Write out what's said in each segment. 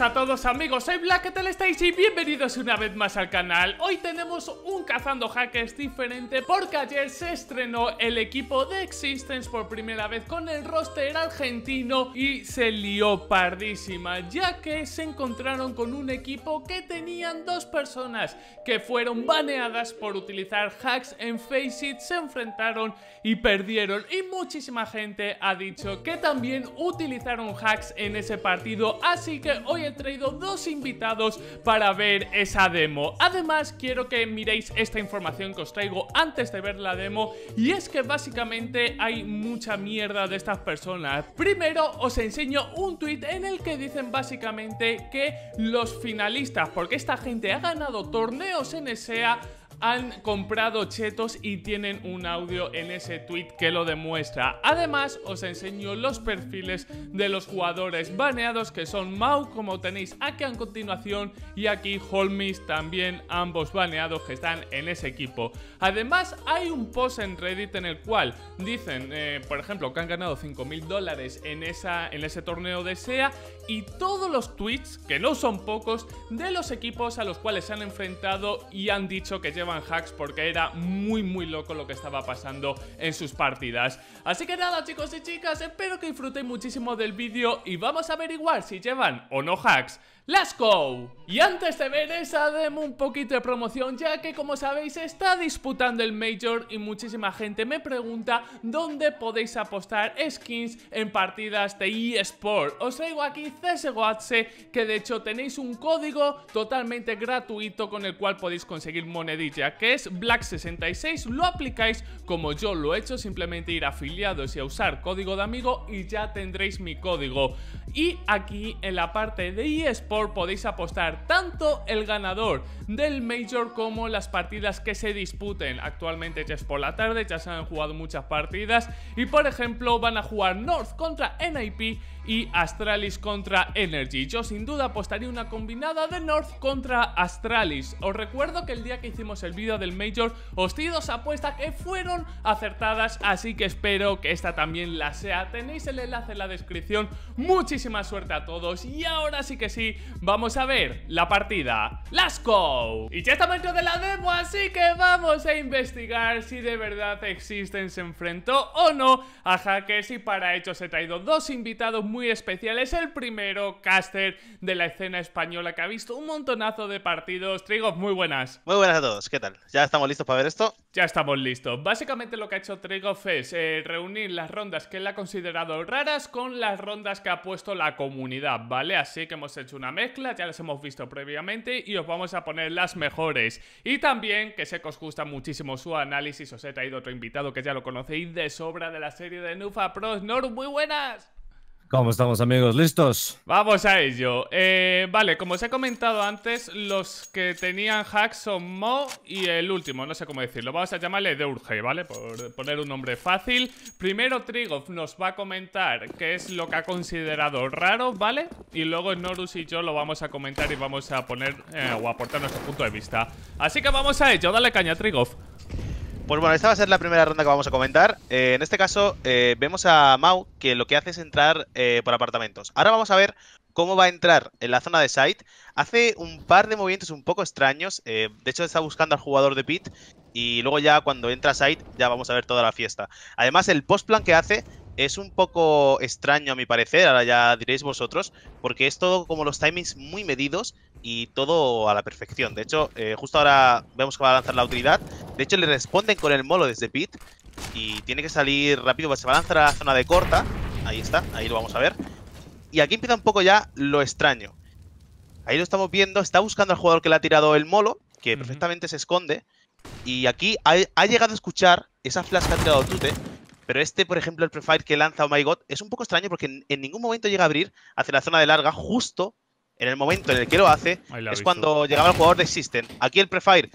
a todos amigos, soy Black, ¿qué estáis? Y bienvenidos una vez más al canal Hoy tenemos un Cazando Hackers diferente porque ayer se estrenó el equipo de Existence por primera vez con el roster argentino Y se lió pardísima ya que se encontraron con un equipo que tenían dos personas que fueron baneadas por utilizar hacks en Faceit Se enfrentaron y perdieron y muchísima gente ha dicho que también utilizaron hacks en ese partido Así que hoy he traído dos invitados para ver esa demo. Además, quiero que miréis esta información que os traigo antes de ver la demo y es que básicamente hay mucha mierda de estas personas. Primero os enseño un tweet en el que dicen básicamente que los finalistas, porque esta gente ha ganado torneos en SEA, han comprado chetos y tienen un audio en ese tweet que lo demuestra. Además, os enseño los perfiles de los jugadores baneados que son Mau, como tenéis aquí a continuación, y aquí holmes también, ambos baneados que están en ese equipo. Además, hay un post en Reddit en el cual dicen, eh, por ejemplo, que han ganado 5.000 dólares en, en ese torneo de SEA y todos los tweets, que no son pocos, de los equipos a los cuales se han enfrentado y han dicho que llevan hacks porque era muy muy loco lo que estaba pasando en sus partidas. Así que nada chicos y chicas, espero que disfrutéis muchísimo del vídeo y vamos a averiguar si llevan o no hacks ¡Let's go! Y antes de ver esa demo un poquito de promoción ya que como sabéis está disputando el Major y muchísima gente me pregunta dónde podéis apostar skins en partidas de eSport. Os traigo aquí CSGOATSE que de hecho tenéis un código totalmente gratuito con el cual podéis conseguir monedilla que es Black66, lo aplicáis como yo lo he hecho, simplemente ir a afiliados y a usar código de amigo y ya tendréis mi código. Y aquí en la parte de eSport podéis apostar tanto el ganador del Major como las partidas que se disputen. Actualmente ya es por la tarde, ya se han jugado muchas partidas y por ejemplo van a jugar North contra NIP y Astralis contra Energy. Yo sin duda apostaría una combinada de North contra Astralis. Os recuerdo que el día que hicimos el vídeo del Major os di dos apuestas que fueron acertadas, así que espero que esta también la sea. Tenéis el enlace en la descripción. Muchísima suerte a todos y ahora sí que sí, Vamos a ver la partida ¡Let's go! Y ya estamos dentro de la demo, así que vamos a investigar si de verdad existen Se enfrentó o no a hackers y para ello he traído dos invitados muy especiales El primero, Caster, de la escena española que ha visto un montonazo de partidos Trigos, muy buenas Muy buenas a todos, ¿qué tal? ¿Ya estamos listos para ver esto? Ya estamos listos Básicamente lo que ha hecho Trigov es eh, reunir las rondas que él ha considerado raras con las rondas que ha puesto la comunidad, ¿vale? Así que hemos hecho una mezcla, ya las hemos visto previamente y os vamos a poner las mejores. Y también, que sé que os gusta muchísimo su análisis, os he traído otro invitado que ya lo conocéis de sobra de la serie de Nufa Pros. Nor, muy buenas. ¿Cómo estamos amigos? ¿Listos? Vamos a ello. Eh, vale, como os he comentado antes, los que tenían hacks son Mo y el último, no sé cómo decirlo. Vamos a llamarle de Urge, ¿vale? Por poner un nombre fácil. Primero Trigov nos va a comentar qué es lo que ha considerado raro, ¿vale? Y luego Norus y yo lo vamos a comentar y vamos a poner eh, o aportar nuestro punto de vista. Así que vamos a ello, dale caña Trigov. Pues bueno, esta va a ser la primera ronda que vamos a comentar. Eh, en este caso, eh, vemos a Mau que lo que hace es entrar eh, por apartamentos. Ahora vamos a ver cómo va a entrar en la zona de site. Hace un par de movimientos un poco extraños. de hecho, está buscando al jugador de Pit. Y luego ya cuando entra Sight, site, ya vamos a ver toda la fiesta. Además, el post plan que hace es un poco extraño a mi parecer, ahora ya diréis vosotros, porque es todo como los timings muy medidos y todo a la perfección. De hecho, eh, justo ahora vemos que va a lanzar la utilidad. De hecho, le responden con el molo desde pit y tiene que salir rápido, pues se va a lanzar a la zona de corta. Ahí está, ahí lo vamos a ver. Y aquí empieza un poco ya lo extraño. Ahí lo estamos viendo, está buscando al jugador que le ha tirado el molo, que perfectamente se esconde. Y aquí ha, ha llegado a escuchar esa flash que ha tirado Tute pero este, por ejemplo, el prefire que lanza Oh My God es un poco extraño porque en, ningún momento llega a abrir hacia la zona de larga justo en el momento en el que lo hace es cuando llegaba el jugador de Existen. Aquí el Prefire,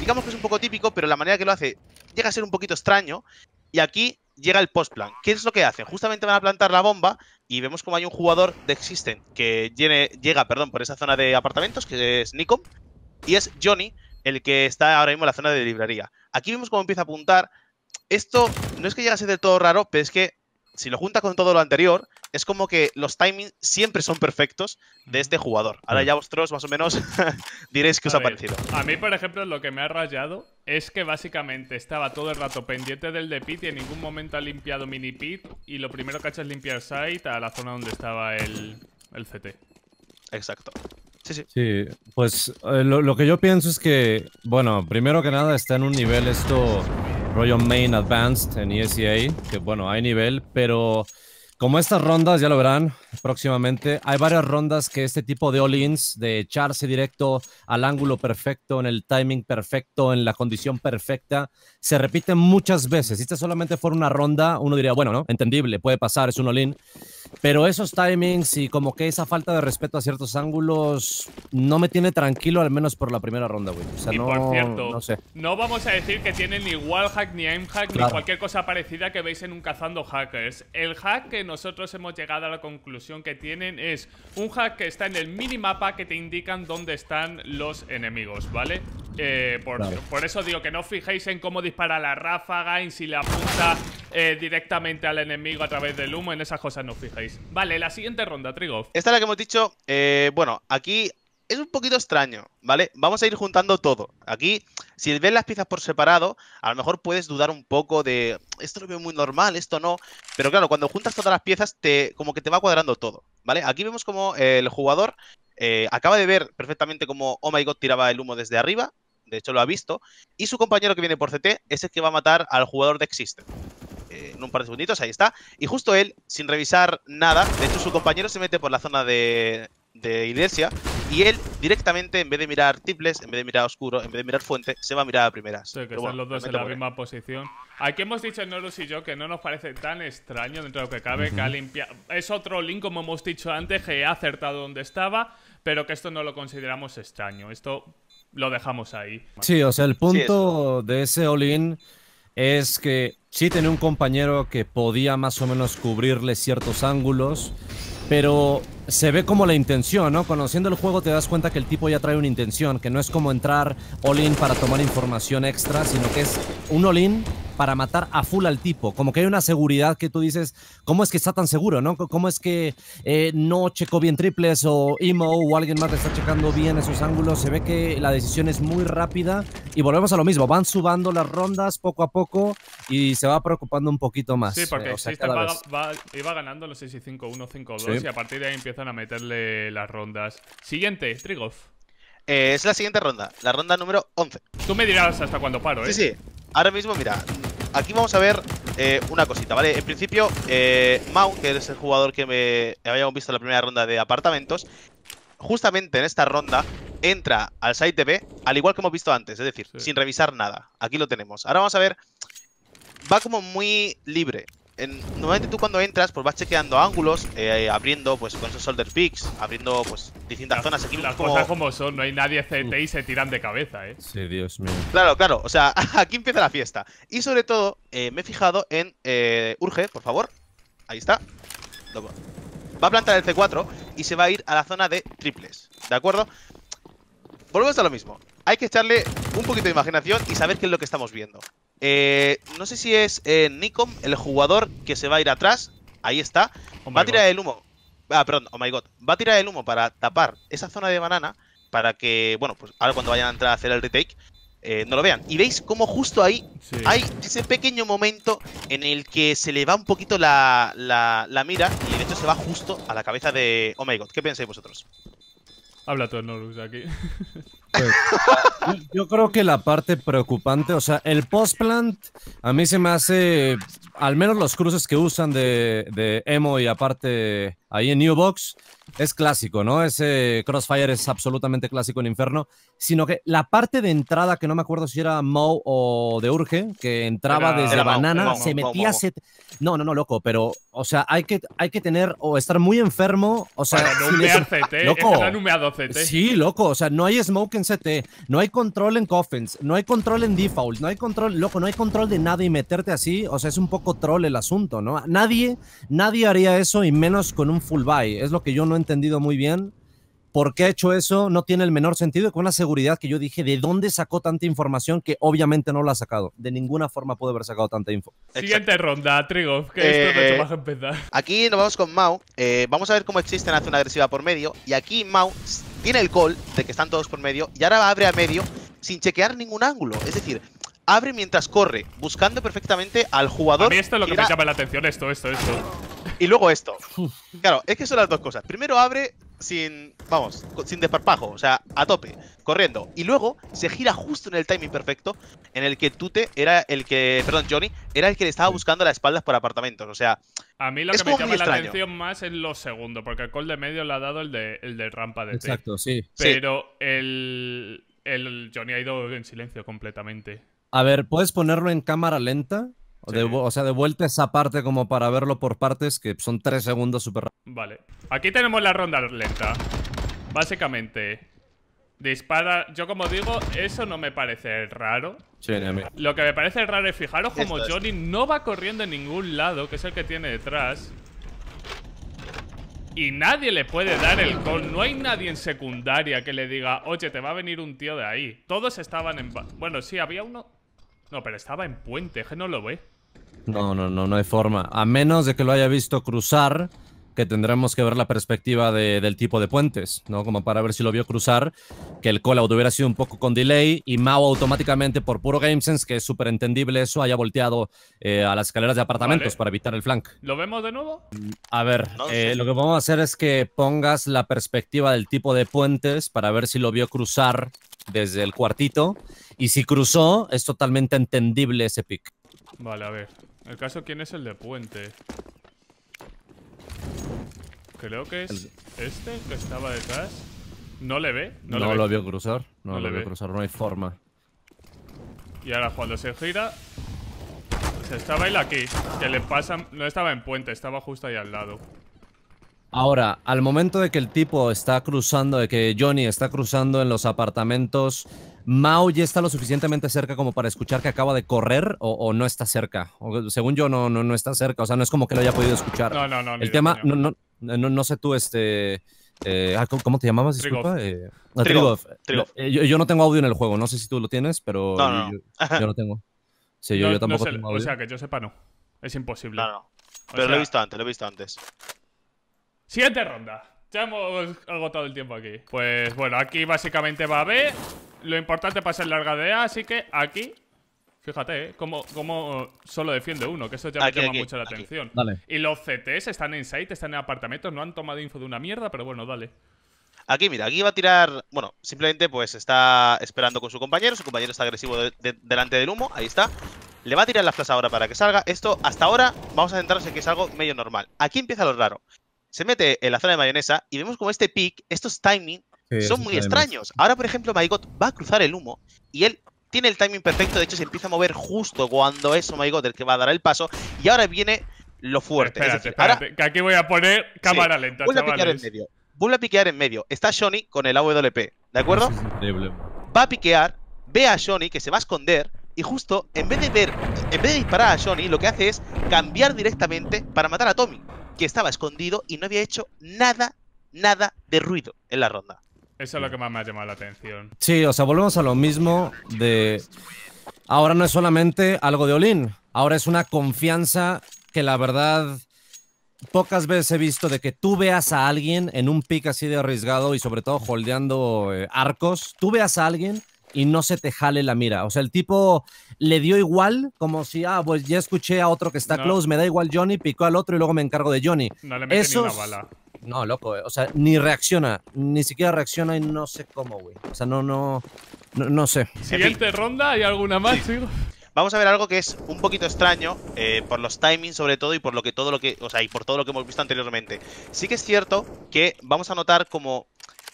digamos que es un poco típico, pero la manera que lo hace llega a ser un poquito extraño. Y aquí llega el postplan. ¿Qué es lo que hacen? Justamente van a plantar la bomba y vemos como hay un jugador de Existen que llega perdón, por esa zona de apartamentos, que es Nikom, y es Johnny el que está ahora mismo en la zona de librería. Aquí vemos cómo empieza a apuntar, esto no es que llegue a ser del todo raro, pero es que si lo junta con todo lo anterior, es como que los timings siempre son perfectos de este jugador. Ahora mm. ya vosotros más o menos diréis que os ha parecido. A mí, por ejemplo, lo que me ha rayado es que básicamente estaba todo el rato pendiente del de pit y en ningún momento ha limpiado mini pit y lo primero que ha hecho es limpiar site a la zona donde estaba el, CT. Exacto. Sí, sí. sí pues eh, lo que yo pienso es que, bueno, primero que nada está en un nivel esto Royal Main Advanced en ESEA, que bueno, hay nivel, pero como estas rondas, ya lo verán próximamente, hay varias rondas que este tipo de all-ins, de echarse directo al ángulo perfecto, en el timing perfecto, en la condición perfecta, se repiten muchas veces. Si esta solamente fuera una ronda, uno diría, bueno, ¿no? Entendible, puede pasar, es un all-in. Pero esos timings y como que esa falta de respeto a ciertos ángulos no me tiene tranquilo, al menos por la primera ronda, güey. O sea, y no, por cierto, no, vamos a decir que tienen ni wallhack, ni aimhack, ni cualquier cosa parecida que veis en un cazando hackers. El hack que nosotros hemos llegado a la conclusión que tienen es un hack que está en el minimapa que te indican dónde están los enemigos, ¿vale? Eh, por, eso digo que no os fijéis en cómo dispara la ráfaga, y si la apunta eh, directamente al enemigo a través del humo, en esas cosas no os fijéis. Vale, la siguiente ronda, Trigo. Esta es la que hemos dicho, eh, bueno, aquí es un poquito extraño, ¿vale? Vamos a ir juntando todo. Aquí, si ves las piezas por separado, a lo mejor puedes dudar un poco de esto lo veo muy normal, esto no. Pero claro, cuando juntas todas las piezas, te como que te va cuadrando todo, ¿vale? Aquí vemos como el jugador acaba de ver perfectamente como Oh My God tiraba el humo desde arriba, de hecho lo ha visto, y su compañero que viene por CT es el que va a matar al jugador de Existen. Eh, en un par de segunditos, ahí está. Y justo él, sin revisar nada, de hecho su compañero se mete por la zona de, iglesia y él directamente, en vez de mirar triples, en vez de mirar oscuro, en vez de mirar fuente, se va a mirar a primeras. Sí, que están los dos en la misma posición. Aquí hemos dicho Norus y yo que no nos parece tan extraño dentro de lo que cabe, que ha limpiado... Es otro link, como hemos dicho antes, que ha acertado donde estaba, pero que esto no lo consideramos extraño. Esto lo dejamos ahí. Sí, o sea, el punto de ese all-in es que sí tenía un compañero que podía más o menos cubrirle ciertos ángulos, pero se ve como la intención, ¿no? Conociendo el juego te das cuenta que el tipo ya trae una intención, que no es como entrar all-in para tomar información extra, sino que es un all-in para matar a full al tipo. Como que hay una seguridad que tú dices, ¿cómo es que está tan seguro, no? ¿Cómo es que eh, no checó bien triples o Imo o alguien más está checando bien esos ángulos? Se ve que la decisión es muy rápida y volvemos a lo mismo. Van subando las rondas poco a poco y se va preocupando un poquito más. Sí, porque eh, va, iba ganando los 6 y 5, 1, 5, 2 y a partir de ahí empiezan a meterle las rondas. Siguiente, Trigoff. Eh, es la siguiente ronda, la ronda número 11. Tú me dirás hasta cuándo paro, ¿eh? Sí, sí. Ahora mismo, mira, aquí vamos a ver eh, una cosita, ¿vale? En principio, eh, que es el jugador que me habíamos visto en la primera ronda de apartamentos, justamente en esta ronda entra al site B, al igual que hemos visto antes, es decir, sin revisar nada. Aquí lo tenemos. Ahora vamos a ver, va como muy libre, normalmente tú cuando entras, pues vas chequeando ángulos, eh, abriendo, pues con esos shoulder picks, abriendo, pues, distintas zonas. Aquí las cosas como son, no hay nadie CT y mm. se tiran de cabeza, ¿eh? Sí, Dios mío. Claro, claro, o sea, aquí empieza la fiesta. Y sobre todo, eh, me he fijado en... Eh, Urge, por favor. Ahí está. Va a plantar el C4 y se va a ir a la zona de triples, ¿de acuerdo? Volvemos a lo mismo. Hay que echarle un poquito de imaginación y saber qué es lo que estamos viendo. Eh, no sé si es eh, Nikom, el jugador que se va a ir atrás. Ahí está. Oh va a tirar el humo. Ah, perdón, oh my god. Va a tirar el humo para tapar esa zona de banana. Para que, bueno, pues ahora cuando vayan a entrar a hacer el retake, eh, no lo vean. Y veis como justo ahí hay ese pequeño momento en el que se le va un poquito la, la, la mira y de hecho se va justo a la cabeza de Oh my god. ¿Qué pensáis vosotros? Habla tú, Norus, aquí. Pues, yo creo que la parte preocupante, o sea, el postplant, a mí se me hace, al menos los cruces que usan de, de Emo y aparte ahí en New Box, es clásico, ¿no? Ese Crossfire es absolutamente clásico en Inferno, sino que la parte de entrada, que no me acuerdo si era mo o de Urge, que entraba desde la Banana, se metía... No, no, no, loco, pero, o sea, hay que, hay que tener o estar muy enfermo, o sea... CT, loco, Sí, loco, o sea, no hay smoke en CT, no hay control en Coffins, no hay control en Default, no hay control, loco, no hay control de nada y meterte así, o sea, es un poco troll el asunto, ¿no? Nadie, nadie haría eso y menos con un full buy, es lo que yo no entendido muy bien por qué ha hecho eso, no tiene el menor sentido, con la seguridad que yo dije, ¿de dónde sacó tanta información que obviamente no la ha sacado? De ninguna forma puede haber sacado tanta info. Siguiente ronda, Trigo, que eh, esto no eh, a empezar. Aquí nos vamos con Mao. Eh, vamos a ver cómo existen hace una agresiva por medio, y aquí Mao tiene el call de que están todos por medio, y ahora abre a medio sin chequear ningún ángulo, es decir... Abre mientras corre, buscando perfectamente al jugador. A mí esto es lo que, que me llama la atención, esto, esto, esto. Y luego esto. Claro, es que son las dos cosas. Primero abre sin, vamos, sin desparpajo, o sea, a tope, corriendo. Y luego se gira justo en el timing perfecto en el que Tute era el que, perdón, Johnny, era el que le estaba buscando las espaldas por apartamentos, o sea... A mí lo que me llama la atención más es lo segundo, porque el call de medio le ha dado el de, el de rampa de Exacto, sí. Pero El, el Johnny ha ido en silencio completamente. A ver, ¿puedes ponerlo en cámara lenta? O, sea, de vuelta esa parte como para verlo por partes, que son tres segundos súper Vale. Aquí tenemos la ronda lenta. Básicamente, dispara... Yo como digo, eso no me parece raro. Sí, Lo que me parece raro es, fijaros como Johnny no va corriendo en ningún lado, que es el que tiene detrás. Y nadie le puede dar el gol. No hay nadie en secundaria que le diga, oye, te va a venir un tío de ahí. Todos estaban en... Bueno, sí, había uno... No, pero estaba en puente, que no lo ve. No, no, no, no hay forma. A menos de que lo haya visto cruzar, que tendremos que ver la perspectiva del tipo de puentes, ¿no? Como para ver si lo vio cruzar, que el call hubiera sido un poco con delay y Mao automáticamente, por puro GameSense, que es súper entendible eso, haya volteado eh, a las escaleras de apartamentos para evitar el flank. ¿Lo vemos de nuevo? Mm, a ver, eh, lo que vamos a hacer es que pongas la perspectiva del tipo de puentes para ver si lo vio cruzar desde el cuartito. Y si cruzó, es totalmente entendible ese pick. Vale, a ver. El caso, ¿quién es el de puente? Creo que es este que estaba detrás. ¿No le ve? No, lo vio cruzar. No, le lo cruzar, no hay forma. Y ahora cuando se gira... Se estaba él aquí. Que le pasa... No estaba en puente, estaba justo ahí al lado. Ahora, al momento de que el tipo está cruzando, de que Johnny está cruzando en los apartamentos, ¿Mao ya está lo suficientemente cerca como para escuchar que acaba de correr o, no está cerca? según yo, no, no, no, está cerca. O sea, no es como que lo haya podido escuchar. No, no, no. El tema, no, no, no, sé tú, este... Eh, ah, ¿Cómo te llamabas? Disculpa. Eh, eh yo, no tengo audio en el juego, no sé si tú lo tienes, pero no, no, yo, no tengo. Sí, yo, tampoco tengo O sea, que yo sepa, no. Es imposible. No, no. Pero lo he visto antes, lo he visto antes. Siguiente ronda. Ya hemos agotado el tiempo aquí. Pues bueno, aquí básicamente va a B. Lo importante para ser larga de A, así que aquí... Fíjate, ¿eh? Como, como solo defiende uno, que eso ya me llama mucho la atención. Y los CTs están en site, están en apartamentos, no han tomado info de una mierda, pero bueno, dale. Aquí, mira, aquí va a tirar... Bueno, simplemente pues está esperando con su compañero. Su compañero está agresivo delante del humo. Ahí está. Le va a tirar la flash ahora para que salga. Esto, hasta ahora, vamos a centrarnos en que es algo medio normal. Aquí empieza lo raro se mete en la zona de mayonesa y vemos como este pick, estos timings son muy extraños. Ahora, por ejemplo, Maigot va a cruzar el humo y él tiene el timing perfecto. De hecho, se empieza a mover justo cuando es Maigot el que va a dar el paso. Y ahora viene lo fuerte. Espérate, que aquí voy a poner cámara lenta, vuelve a piquear en medio. Vuelve a piquear en medio. Está Shoni con el AWP, ¿de acuerdo? va a piquear, ve a Shoni que se va a esconder y justo en vez de ver, en vez de disparar a Shony, lo que hace es cambiar directamente para matar a Tommy que estaba escondido y no había hecho nada, nada de ruido en la ronda. Eso es lo que más me ha llamado la atención. Sí, o sea, volvemos a lo mismo de... Ahora no es solamente algo de Olin, ahora es una confianza que la verdad pocas veces he visto de que tú veas a alguien en un pick así de arriesgado y sobre todo holdeando eh, arcos, tú veas a alguien y no se te jale la mira. O sea, el tipo le dio igual, como si, ah, pues ya escuché a otro que está close, me da igual Johnny, picó al otro y luego me encargo de Johnny. No le mete una bala. No, loco, eh, o sea, ni reacciona, ni siquiera reacciona y no sé cómo, güey. O sea, no, no, no, sé. Siguiente ronda, ¿hay alguna más, sí. Vamos a ver algo que es un poquito extraño eh, por los timings sobre todo y por lo que todo lo que, o sea, y por todo lo que hemos visto anteriormente. Sí que es cierto que vamos a notar como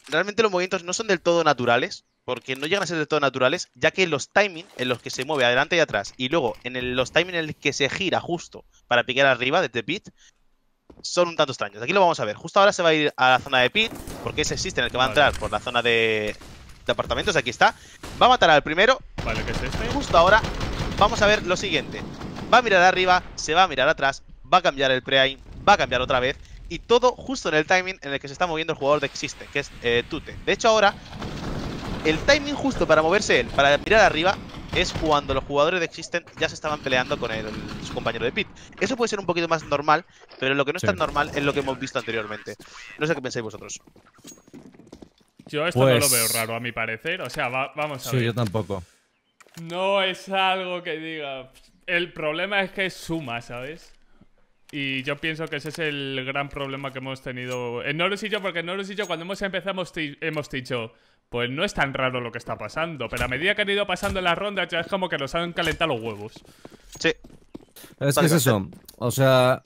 realmente los movimientos no son del todo naturales, porque no llegan a ser de todo naturales, ya que los timings en los que se mueve adelante y atrás y luego en los timings en los que se gira justo para piquear arriba desde pit son un tanto extraños. Aquí lo vamos a ver. Justo ahora se va a ir a la zona de pit, porque ese existe en el que va a entrar por la zona de, de apartamentos. Aquí está. Va a matar al primero. Vale, que es este. Justo ahora vamos a ver lo siguiente. Va a mirar arriba, se va a mirar atrás, va a cambiar el pre-aim, va a cambiar otra vez. Y todo justo en el timing en el que se está moviendo el jugador de Existe, que es eh, Tute. De hecho ahora el timing justo para moverse él, para mirar arriba, es cuando los jugadores de Existent ya se estaban peleando con su compañero de pit. Eso puede ser un poquito más normal, pero lo que no es tan normal es lo que hemos visto anteriormente. No sé qué pensáis vosotros. Yo esto no lo pues- veo raro, a mi parecer. O sea, vamos a ver. Sí, yo tampoco. No es algo que diga. El problema es que suma, ¿sabes? Y yo pienso que ese es el gran problema que hemos tenido en lo y yo, porque en lo y yo cuando hemos empezado hemos dicho, pues no es tan raro lo que está pasando, pero a medida que han ido pasando las rondas ya es como que nos han calentado los huevos. Sí. Es que es eso, o sea,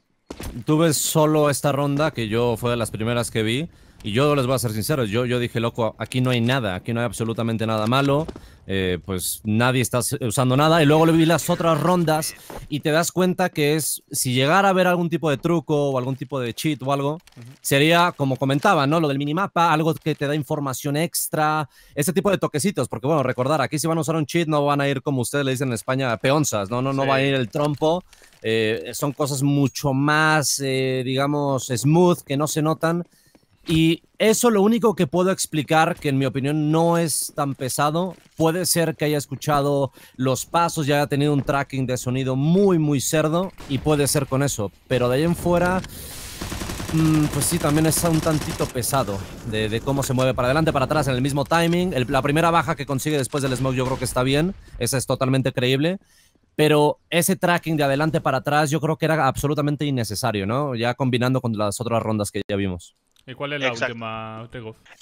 tuve solo esta ronda que yo fue de las primeras que vi y yo les voy a ser sincero, yo, yo dije, loco, aquí no hay nada, aquí no hay absolutamente nada malo, eh, pues nadie está usando nada. Y luego le vi las otras rondas y te das cuenta que es, si llegara a ver algún tipo de truco o algún tipo de cheat o algo, sería, como comentaba, ¿no? Lo del minimapa, algo que te da información extra, ese tipo de toquecitos, porque bueno, recordar, aquí si van a usar un cheat no van a ir, como ustedes le dicen en España, peonzas, ¿no? No, no va a ir el trompo. Eh, son cosas mucho más, eh, digamos, smooth, que no se notan y eso lo único que puedo explicar, que en mi opinión no es tan pesado, puede ser que haya escuchado los pasos y haya tenido un tracking de sonido muy, muy cerdo y puede ser con eso. Pero de ahí en fuera, mm, pues sí, también es un tantito pesado de, cómo se mueve para adelante, para atrás, en el mismo timing. la primera baja que consigue después del smoke yo creo que está bien, esa es totalmente creíble. Pero ese tracking de adelante para atrás yo creo que era absolutamente innecesario, ¿no? Ya combinando con las otras rondas que ya vimos. ¿Y cuál es la última,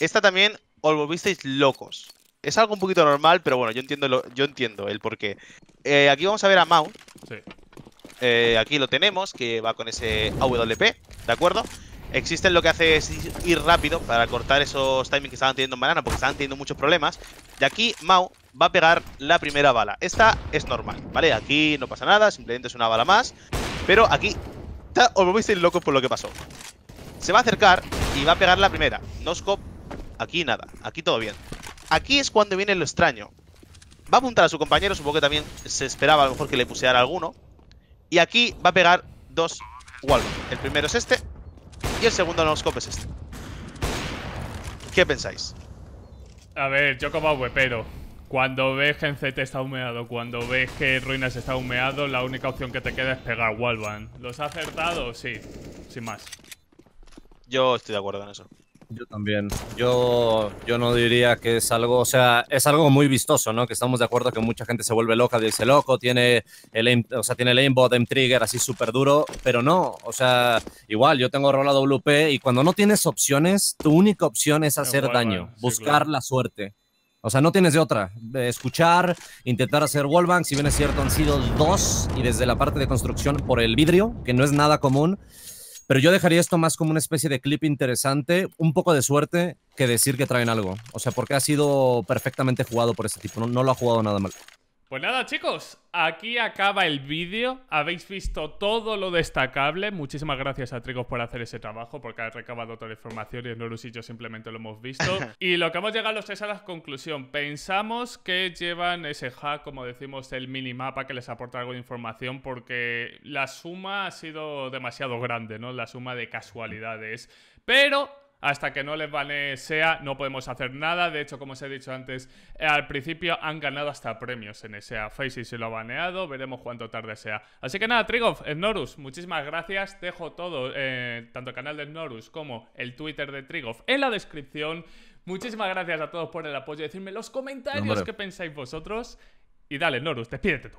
Esta también os volvisteis locos. Es algo un poquito normal, pero bueno, yo entiendo, yo entiendo el porqué. Eh, aquí vamos a ver a Mau Sí. Eh, aquí lo tenemos, que va con ese AWP, ¿de acuerdo? Existen lo que hace es ir rápido para cortar esos timings que estaban teniendo en banana porque estaban teniendo muchos problemas. Y aquí Mau va a pegar la primera bala. Esta es normal, ¿vale? Aquí no pasa nada, simplemente es una bala más. Pero aquí os volvisteis locos por lo que pasó. Se va a acercar y va a pegar la primera. No scope. Aquí nada. Aquí todo bien. Aquí es cuando viene lo extraño. Va a apuntar a su compañero. Supongo que también se esperaba a lo mejor que le pusiera alguno. Y aquí va a pegar dos wallbang El primero es este. Y el segundo no scope es este. ¿Qué pensáis? A ver, yo como pero Cuando ves que en está humeado, cuando ves que Ruinas está humeado, la única opción que te queda es pegar Walvan. ¿Los ha acertado? Sí, sin más. Yo estoy de acuerdo en eso. Yo también. Yo, yo no diría que es algo, o sea, es algo muy vistoso, ¿no? Que estamos de acuerdo que mucha gente se vuelve loca, dice loco, tiene el, o sea, tiene el aimbot, aim trigger así súper duro, pero no, o sea, igual yo tengo rola WP y cuando no tienes opciones, tu única opción es ah, hacer daño, buscar la suerte. O sea, no tienes de otra. Escuchar, intentar hacer wallbang, si bien es cierto, han sido dos y desde la parte de construcción por el vidrio, que no es nada común. Pero yo dejaría esto más como una especie de clip interesante, un poco de suerte, que decir que traen algo. O sea, porque ha sido perfectamente jugado por ese tipo. no lo ha jugado nada mal. Pues nada chicos, aquí acaba el vídeo, habéis visto todo lo destacable, muchísimas gracias a Trigos por hacer ese trabajo porque ha recabado toda la información y Norus y yo simplemente lo hemos visto. y lo que hemos llegado los tres a la conclusión, pensamos que llevan ese hack, como decimos, el minimapa que les aporta algo de información porque la suma ha sido demasiado grande, ¿no? La suma de casualidades, pero hasta que no les banee SEA no podemos hacer nada. De hecho, como os he dicho antes, eh, al principio han ganado hasta premios en SEA. Facey se lo ha baneado, veremos cuánto tarde sea. Así que nada, Trigov, Norus, muchísimas gracias. Dejo todo, eh, tanto el canal de Norus como el Twitter de Trigov en la descripción. Muchísimas gracias a todos por el apoyo. Decidme en los comentarios que qué pensáis vosotros. Y dale, Norus, despídete tú.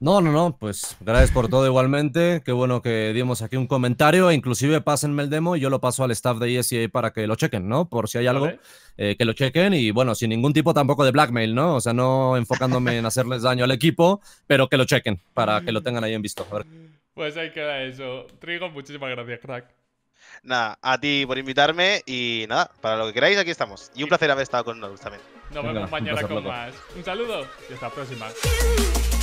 No, no, no, pues gracias por todo igualmente. Qué bueno que dimos aquí un comentario. Inclusive pásenme el demo y yo lo paso al staff de ESEA para que lo chequen, ¿no? Por si hay algo, eh, que lo chequen. Y bueno, sin ningún tipo tampoco de blackmail, ¿no? O sea, no enfocándome en hacerles daño al equipo, pero que lo chequen para que lo tengan ahí en visto. Pues ahí queda eso. Trigo, muchísimas gracias, crack. Nada, a ti por invitarme y nada, para lo que queráis aquí estamos. Y un placer haber estado con nosotros también. Nos vemos mañana con más. Un saludo y hasta la próxima.